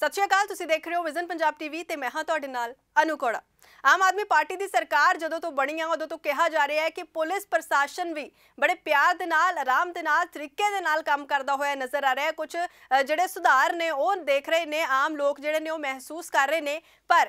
ਸਤਿ ਸ਼੍ਰੀ ਅਕਾਲ ਤੁਸੀਂ ਦੇਖ ਰਹੇ ਹੋ ਵਿਜ਼ਨ ਪੰਜਾਬ ਟੀਵੀ ਤੇ ਮੈਂ ਹਾਂ ਤੁਹਾਡੇ ਨਾਲ ਅਨੁਕੋੜਾ ਆਮ ਆਦਮੀ ਪਾਰਟੀ ਦੀ ਸਰਕਾਰ ਜਦੋਂ ਤੋਂ ਬਣੀ ਆ ਉਦੋਂ ਤੋਂ ਕਿਹਾ ਜਾ ਰਿਹਾ ਹੈ ਕਿ ਪੁਲਿਸ ਪ੍ਰਸ਼ਾਸਨ ਵੀ ਬੜੇ ਪਿਆਰ ਦੇ ਨਾਲ ਆਰਾਮ ਦੇ ਨਾਲ ਤਰੀਕੇ ਦੇ ਨਾਲ ਕੰਮ ਕਰਦਾ ਹੋਇਆ ਨਜ਼ਰ ਆ ਰਿਹਾ ਹੈ ਕੁਝ ਜਿਹੜੇ ਸੁਧਾਰ ਨੇ ਉਹ ਦੇਖ ਰਹੇ ਨੇ ਆਮ ਲੋਕ ਜਿਹੜੇ ਨੇ ਉਹ ਮਹਿਸੂਸ ਕਰ ਰਹੇ ਨੇ ਪਰ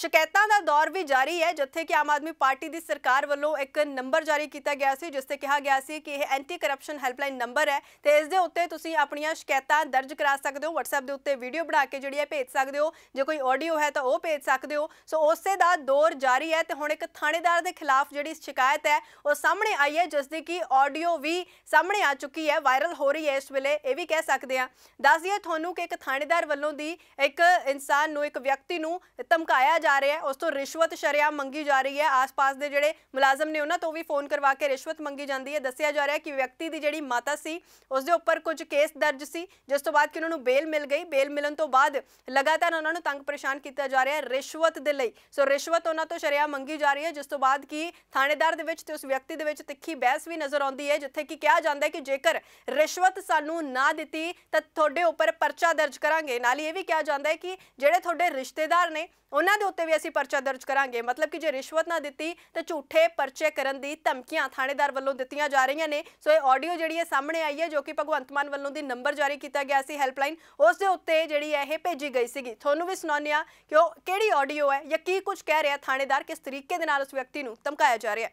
ਸ਼ਿਕਾਇਤਾਂ ਦਾ ਦੌਰ ਵੀ ਜਾਰੀ ਹੈ ਜਿੱਥੇ ਕਿ ਆਮ ਆਦਮੀ ਪਾਰਟੀ ਦੀ ਸਰਕਾਰ ਵੱਲੋਂ ਇੱਕ ਨੰਬਰ ਜਾਰੀ ਕੀਤਾ ਗਿਆ ਸੀ ਜਿਸ ਤੇ ਕਿਹਾ ਗਿਆ ਸੀ ਕਿ ਇਹ ਐਂਟੀ ਕਰਪਸ਼ਨ ਹੈਲਪਲਾਈਨ ਨੰਬਰ ਹੈ ਤੇ ਇਸ ਦੇ ਉੱਤੇ ਤੁਸੀਂ ਆਪਣੀਆਂ ਸ਼ਿਕਾਇਤਾਂ ਦਰਜ ਕਰਾ ਸਕਦੇ ਹੋ WhatsApp ਦੇ ਉੱਤੇ ਵੀਡੀਓ ਬਣਾ ਕੇ ਜਿਹੜੀ ਹੈ ਭੇਜ ਸਕਦੇ ਹੋ ਜੇ ਕੋਈ ਆਡੀਓ ਹੈ ਤਾਂ ਉਹ ਭੇਜ ਸਕਦੇ ਹੋ ਸੋ ਉਸੇ ਦਾ ਦੌਰ ਜਾਰੀ ਹੈ ਤੇ ਹੁਣ ਇੱਕ ਥਾਣੇਦਾਰ ਦੇ ਖਿਲਾਫ ਜਿਹੜੀ ਸ਼ਿਕਾਇਤ ਹੈ ਉਹ ਸਾਹਮਣੇ ਆਈ ਹੈ ਜਿਸ ਦੀ ਕਿ ਆਡੀਓ ਵੀ ਸਾਹਮਣੇ ਆ ਚੁੱਕੀ ਹੈ ਵਾਇਰਲ ਹੋ ਰਹੀ ਹੈ ਇਸ ਵੇਲੇ ਇਹ ਵੀ ਕਹਿ ਸਕਦੇ ਆ ਦੱਸ ਦਈਏ ਤੁਹਾਨੂੰ ਕਿ ਇੱਕ ਥਾਣੇਦਾਰ ਵੱਲੋਂ ਦੀ ਇੱਕ ਇਨਸਾਨ ਨੂੰ ਇੱਕ ਵਿਅਕਤੀ ਨੂੰ ਧਮਕਾਇਆ ਜਾ ਰਿਹਾ ਹੈ ਉਸ ਤੋਂ ਰਿਸ਼ਵਤ ਸ਼ਰਿਆ ਮੰਗੀ ਜਾ ਰਹੀ ਹੈ ਆਸ-ਪਾਸ ਦੇ ਜਿਹੜੇ ਮੁਲਾਜ਼ਮ ਨੇ ਉਹਨਾਂ ਤੋਂ ਵੀ ਫੋਨ ਕਰਵਾ ਕੇ ਰਿਸ਼ਵਤ ਮੰਗੀ ਜਾਂਦੀ ਹੈ ਦੱਸਿਆ ਜਾ ਰਿਹਾ ਹੈ ਕਿ ਵਿਅਕਤੀ ਦੀ ਜਿਹੜੀ ਮਾਤਾ ਸੀ ਉਸ ਦੇ ਉੱਪਰ ਕੁਝ ਕੇਸ ਦਰਜ ਸੀ ਜਿਸ ਤੋਂ ਬਾਅਦ ਕਿ ਉਹਨਾਂ ਨੂੰ ਬੇਲ ਮਿਲ ਗਈ ਬੇਲ ਮਿਲਣ ਤੋਂ ਬਾਅਦ ਲਗਾਤਾਰ ਉਹਨਾਂ ਨੂੰ ਤੰਗ ਪਰੇਸ਼ਾਨ ਕੀਤਾ ਜਾ ਰਿਹਾ ਹੈ ਰਿਸ਼ਵਤ ਦੇ ਲਈ ਸੋ ਰਿਸ਼ਵਤ ਉਹਨਾਂ ਤੋਂ ਸ਼ਰਿਆ ਮੰਗੀ ਜਾ ਰਹੀ ਹੈ ਜਿਸ ਤੋਂ ਬਾਅਦ ਕਿ ਥਾਣੇਦਾਰ ਦੇ ਵਿੱਚ ਤੇ ਉਸ ਵਿਅਕਤੀ ਦੇ ਵਿੱਚ ਤਿੱਖੀ ਬਹਿਸ ਵੀ ਨਜ਼ਰ ਆਉਂਦੀ ਹੈ ਜਿੱਥੇ ਕਿ ਕਿਹਾ ਜਾਂਦਾ ਹੈ ਕਿ ਜੇਕਰ ਰਿਸ਼ਵਤ ਸਾਨੂੰ ਨਾ ਦਿੱਤੀ ਤਾਂ ਤੁਹਾਡੇ ਉੱਪਰ ਪਰਚਾ ਦਰਜ ਕਰਾਂਗੇ ਨਾਲ ਹੀ ਇਹ ਵੀ ਕਿਹਾ ਜਾਂਦਾ ਹੈ ਕਿ ਜਿਹੜੇ ਤੁਹਾਡੇ ਰਿਸ਼ਤੇਦਾਰ ਨੇ ਉਹਨਾਂ ਦੇ ਉੱਤੇ ਵੀ ਅਸੀਂ ਪਰਚਾ ਦਰਜ ਕਰਾਂਗੇ ਮਤਲਬ ਕਿ ਜੇ ਰਿਸ਼ਵਤ ਨਾ ਦਿੱਤੀ ਤਾਂ ਝੂਠੇ ਪਰਚੇ ਕਰਨ ਦੀ ਧਮਕੀਆਂ ਥਾਣੇਦਾਰ ਵੱਲੋਂ ਦਿੱਤੀਆਂ ਜਾ ਰਹੀਆਂ ਨੇ ਸੋ ਇਹ ਆਡੀਓ ਜਿਹੜੀ ਹੈ ਸਾਹਮਣੇ ਆਈ ਹੈ ਜੋ ਕਿ ਭਗਵੰਤ ਮਾਨ ਵੱਲੋਂ ਦੀ ਨੰਬਰ ਜਾਰੀ ਕੀਤਾ ਗਿਆ ਸੀ ਹੈਲਪਲਾਈਨ ਉਸ ਦੇ ਉੱਤੇ ਜਿਹੜੀ ਹੈ ਇਹ ਭੇਜੀ ਗਈ ਸੀਗੀ ਤੁਹਾਨੂੰ ਵੀ ਸੁਣਾਉਂਦੇ ਆ ਕਿ ਉਹ ਕਿਹੜੀ ਆਡੀਓ ਹੈ ਜਾਂ ਕੀ ਕੁਝ ਕਹਿ ਰਿਹਾ ਥਾਣੇਦਾਰ ਕਿਸ ਤਰੀਕੇ ਦੇ ਨਾਲ ਉਸ ਵਿਅਕਤੀ ਨੂੰ ਧਮਕਾਇਆ ਜਾ ਰਿਹਾ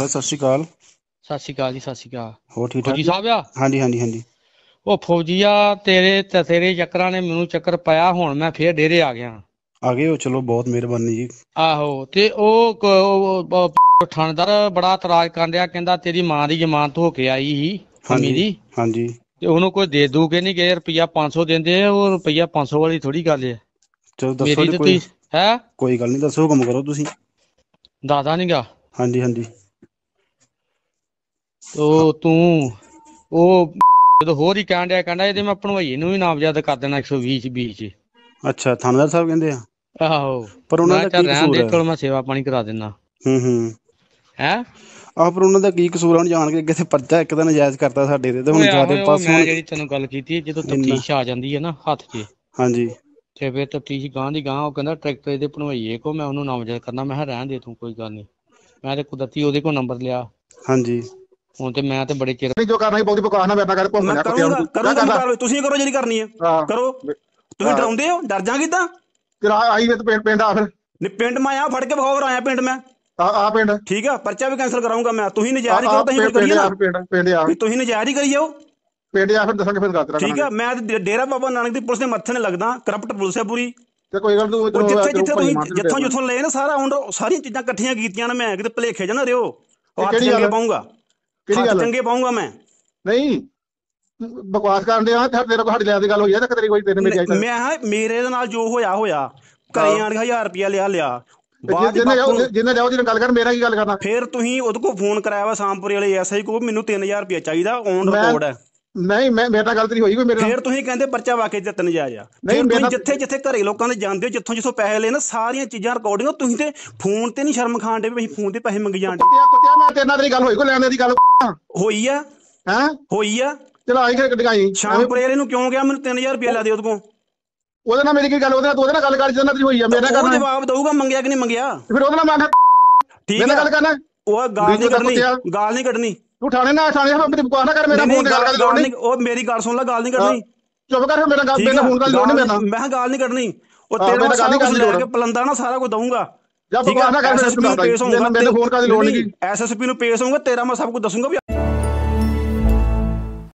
ਹੈ ਸਤਿ ਸ਼੍ਰੀ ਅਕਾਲ ਸਤਿ ਸ਼੍ਰੀ ਅਕਾਲ ਜੀ ਸਤਿ ਸ਼੍ਰੀ ਅਕਾਲ ਹੋਰ ਠੀਕ ਠਾਕ ਜੀ ਸਾਹਿਬ ਆ ਹਾਂਜੀ ਹਾਂਜੀ ਹਾਂਜੀ ਉਹ ਫੌਜੀਆ ਤੇਰੇ ਤੇਰੇ ਚੱਕਰਾਂ ਨੇ ਮੈਨੂੰ ਚੱਕਰ ਪਾਇਆ ਹੁਣ ਮੈਂ ਫੇਰ ਡੇਰੇ ਆ ਗਿਆ ਆ ਗਏ ਹੋ ਚਲੋ ਬਹੁਤ ਮਿਹਰਬਾਨੀ ਜੀ ਆਹੋ ਤੇ ਉਹ ਥਾਣੇਦਾਰ ਬੜਾ ਇਤਰਾਜ਼ ਕਰਦਿਆ ਰਿਹਾ ਕਹਿੰਦਾ ਤੇਰੀ ਮਾਂ ਦੀ ਜ਼ਮਾਨਤ ਹੋ ਕੇ ਆਈ ਸੀ ਹਾਂਜੀ ਦੀ ਹਾਂਜੀ ਤੇ ਉਹਨੂੰ ਕੋਈ ਦੇ ਦੂ ਕੇ ਨਹੀਂ ਗਏ ਰੁਪਈਆ 500 ਦਿੰਦੇ ਆ ਉਹ ਰੁਪਈਆ 500 ਵਾਲੀ ਥੋੜੀ ਗੱਲ ਹੈ ਚਲੋ ਦੱਸੋ ਕੋਈ ਹੈ ਕੋਈ ਗੱਲ ਨਹੀਂ ਦੱਸੋ ਕੰਮ ਕਰੋ ਤੁਸੀਂ ਦਾਦਾ ਨਹੀਂਗਾ ਹਾਂਜੀ ਹਾਂਜੀ ਤੋ ਤੂੰ ਉਹ ਜਦੋਂ ਹੋਰ ਹੀ ਕਹਿੰਦਾ ਕਹਿੰਦਾ ਇਹਦੇ ਮੈਂ ਭਣਵਾਈ ਨੂੰ ਵੀ ਨਾਮਜ਼ਦ ਕਰ ਦੇਣਾ 120 ਚ 20 ਚ ਅੱਛਾ ਥਾਣੇਦਾਰ ਸਾਹਿਬ ਕਹਿੰਦੇ ਆ ਆਹੋ ਪਰ ਉਹਨਾਂ ਦਾ ਕੀ ਕਸੂਰ ਹੈ ਚਲ ਮੈਂ ਸੇਵਾ ਪਾਣੀ ਕਰਾ ਦਿੰਦਾ ਹੂੰ ਹੂੰ ਹੈ ਆਹ ਪਰ ਉਹਨਾਂ ਦਾ ਕੀ ਕਸੂਰ ਹੁਣ ਜਾਣ ਕੇ ਅੱਗੇ ਤੇ ਪਰਚਾ ਇੱਕ ਤਾਂ ਨਜਾਇਜ਼ ਕਰਤਾ ਸਾਡੇ ਤੇ ਤੇ ਹੁਣ ਜਾਦੇ ਪਾਸ ਹੁਣ ਜਿਹੜੀ ਤੈਨੂੰ ਗੱਲ ਕੀਤੀ ਜਦੋਂ ਤਫਤੀਸ਼ ਆ ਜਾਂਦੀ ਹੈ ਨਾ ਹੱਥ 'ਚ ਹਾਂਜੀ ਤੇ ਫਿਰ ਤਫਤੀਸ਼ ਗਾਂ ਦੀ ਗਾਂ ਉਹ ਕਹਿੰਦਾ ਟਰੈਕਟਰ ਇਹਦੇ ਬਣਵਾਈਏ ਕੋ ਮੈਂ ਉਹਨੂੰ ਨਾਮਜ਼ਦ ਕਰਨਾ ਮੈਂ ਹਾਂ ਰਹਿਣ ਦੇ ਤੂੰ ਕੋਈ ਗੱਲ ਨਹੀਂ ਮੈਂ ਤੇ ਕੁਦਰਤੀ ਉਹਦੇ ਕੋਲ ਨੰਬਰ ਲਿਆ ਹਾਂਜੀ ਹੁਣ ਤੇ ਮੈਂ ਤੇ ਬੜੇ ਚਿਰ ਨਹੀਂ ਜੋ ਕਰਨਾ ਹੀ ਬਹੁਤੀ ਬਕਵਾਸ ਨਾ ਮੇਰੇ ਕਰ ਪਹੁੰਚਣਾ ਕਰੋ ਤੁਸੀਂ ਕਰੋ ਜਿਹੜੀ ਕਰਨੀ ਹੈ ਕਰੋ ਤੁਸੀਂ ਡਰਾਉਂਦੇ ਹੋ ਡਰ ਜਾ ਕਿਦਾਂ ਤੇ ਆਈ ਵੇ ਤੇ ਪਿੰਡ ਆ ਫਿਰ ਨਹੀਂ ਪਿੰਡ ਮੈਂ ਆ ਫੜ ਕੇ ਬਖੌਰ ਆਇਆ ਪਿੰਡ ਮੈਂ ਆ ਆ ਪਿੰਡ ਠੀਕ ਆ ਪਰਚਾ ਵੀ ਕੈਨਸਲ ਕਰਾਉਂਗਾ ਮੈਂ ਤੁਸੀਂ ਨਜਾਇਜ਼ ਕਰੋ ਤੁਸੀਂ ਕਰੀਏ ਨਾ ਪਿੰਡ ਪਿੰਡ ਆ ਵੀ ਤੁਸੀਂ ਨਜਾਇਜ਼ ਹੀ ਕਰੀ ਜਾਓ ਪਿੰਡ ਆ ਫਿਰ ਦੱਸਾਂਗੇ ਫਿਰ ਗੱਲ ਕਰਾਂਗੇ ਠੀਕ ਆ ਮੈਂ ਡੇਰਾ ਬਾਬਾ ਨਾਨਕ ਦੀ ਪੁਲਿਸ ਦੇ ਮੱਥੇ ਨੇ ਲੱਗਦਾ ਕਰਪਟ ਪੁਲਿਸ ਹੈ ਪੂਰੀ ਤੇ ਕੋਈ ਗੱਲ ਤੂੰ ਉਹ ਜਿੱਥੇ ਜਿੱਥੇ ਤੁਸੀਂ ਜਿੱਥੋਂ ਜਿੱਥੋਂ ਲਏ ਨਾ ਸਾਰਾ ਹੁਣ ਸਾਰੀਆਂ ਚੀਜ਼ਾਂ ਇਕੱਠੀਆਂ ਕੀਤੀਆਂ ਨੇ ਮੈਂ ਕਿਤੇ ਭਲੇਖੇ ਜਨਾ ਰਿਓ ਉਹ ਚੰਗੇ ਪਾਉਂਗਾ ਕਿਹੜੀ ਗੱਲ ਚੰਗੇ ਪਾਉਂਗਾ ਮੈਂ ਨਹੀਂ ਬਕਵਾਸ ਕਰਨ ਦੇ ਆ ਤੇਰੇ ਕੋ ਸਾਡੀ ਲੈਣ ਦੀ ਗੱਲ ਹੋਈ ਆ ਤਾਂ ਤੇਰੀ ਕੋਈ ਤੇਰੇ ਮੇਰੀ ਆਈ ਮੈਂ ਹਾਂ ਮੇਰੇ ਦੇ ਨਾਲ ਜੋ ਹੋਇਆ ਹੋਇਆ ਘਰੇ ਆਣ ਕੇ 1000 ਰੁਪਿਆ ਲਿਆ ਲਿਆ ਜਿੰਨੇ ਜਾਓ ਜਿੰਨੇ ਜਾਓ ਜਿੰਨੇ ਗੱਲ ਕਰ ਮੇਰਾ ਕੀ ਗੱਲ ਕਰਨਾ ਫਿਰ ਤੁਸੀਂ ਉਹਦੇ ਕੋ ਫੋਨ ਕਰਾਇਆ ਵਾ ਸਾਮਪੁਰੇ ਵਾਲੇ ਐਸਆਈ ਕੋ ਮੈਨੂੰ 3000 ਰੁਪਿਆ ਚਾਹੀਦਾ ਔਨ ਰਿਕਾਰਡ ਹੈ ਨਹੀਂ ਮੈਂ ਮੇਰੇ ਨਾਲ ਗੱਲ ਤੇਰੀ ਹੋਈ ਕੋਈ ਮੇਰੇ ਨਾਲ ਫਿਰ ਤੁਸੀਂ ਕਹਿੰਦੇ ਪਰਚਾ ਵਾਕੇ ਤੇ ਜਾ ਜਾ ਨਹੀਂ ਤੁਸੀਂ ਜਿੱਥੇ ਜਿੱਥੇ ਘਰੇ ਲੋਕਾਂ ਦੇ ਜਾਂਦੇ ਹੋ ਜਿੱਥੋਂ ਜਿੱਥੋਂ ਪੈਸੇ ਲੈਣਾ ਸਾਰੀਆਂ ਚੀਜ਼ਾਂ ਰਿਕਾਰਡਿੰਗ ਤੁਸੀਂ ਤੇ ਫੋਨ ਤੇ ਨਹੀਂ ਸ਼ਰਮ ਖਾਣ ਦੇ ਵੀ ਫੋਨ ਤੇ ਪੈਸੇ ਮੰਗੀ ਜਾਂਦੇ ਕੁੱਤਿਆ ਕੁੱਤਿਆ ਮੈਂ ਤੇਰੇ ਨਾਲ ਤੇਰੀ ਗੱਲ ਹੋਈ ਕੋਈ ਲੈਣ ਦੀ ਗੱਲ ਹੋਈ ਆ ਹੈ ਹੋਈ ਆ ਚਲ ਆਈ ਖੜ ਕਢਾਈ ਸ਼ਾਮ ਪ੍ਰੇਰ ਇਹਨੂੰ ਕਿਉਂ ਗਿਆ ਮੈਨੂੰ 3000 ਰੁਪਏ ਲਾ ਦੇ ਉਹਦੇ ਕੋਲ ਉਹਦੇ ਨਾਲ ਮੇਰੀ ਕੀ ਗੱਲ ਉਹਦੇ ਨਾਲ ਤੂੰ ਉਹਦੇ ਨਾਲ ਗੱਲ ਕਰ ਜਿੰਨਾ ਤੇਰੀ ਹੋਈ ਆ ਮੇਰੇ ਨਾਲ ਉਹ ਜਵਾਬ ਦਊਗਾ ਮੰਗਿਆ ਕਿ ਨਹੀਂ ਮੰਗਿਆ ਫਿਰ ਉਹਦੇ ਨਾਲ ਮੈਂ ਠੀਕ ਹੈ ਗੱਲ ਕਰਨਾ ਉਹ ਗਾਲ ਨਹੀਂ ਕੱਢਣੀ ਗਾਲ ਨਹੀਂ ਕੱਢਣੀ ਤੂੰ ਠਾਣੇ ਨਾਲ ਠਾਣੇ ਨਾਲ ਮੇਰੀ ਬਕਵਾਸ ਨਾ ਕਰ ਮੇਰਾ ਫੋਨ ਗੱਲ ਕਰ ਲੋੜ ਨਹੀਂ ਉਹ ਮੇਰੀ ਗੱਲ ਸੁਣ ਲੈ ਗਾਲ ਨਹੀਂ ਕੱਢਣੀ ਚੁੱਪ ਕਰ ਮੇਰਾ ਗੱਲ ਮੇਰਾ ਫੋਨ ਕਰ ਲੋੜ ਨਹੀਂ ਮੇਰਾ ਮੈਂ ਗਾਲ ਨਹੀਂ ਕੱਢਣੀ ਉਹ ਤੇਰੇ ਨਾਲ ਨਹੀਂ ਕੁਝ ਲੈ ਕੇ ਪਲੰਦਾ ਨਾ ਸਾਰਾ ਕੁਝ ਦਊਂਗਾ ਜਾਂ ਬਕਵਾਸ ਨਾ ਕਰ ਮੇਰੇ ਫੋਨ ਕਰ ਲੋੜ ਨਹੀਂ ਐਸਐਸਪੀ ਨੂੰ ਪੇਸ਼ ਹੋਊਗਾ ਤੇਰਾ ਮੈਂ ਸਭ ਕੁਝ ਦੱਸੂਗਾ ਵੀ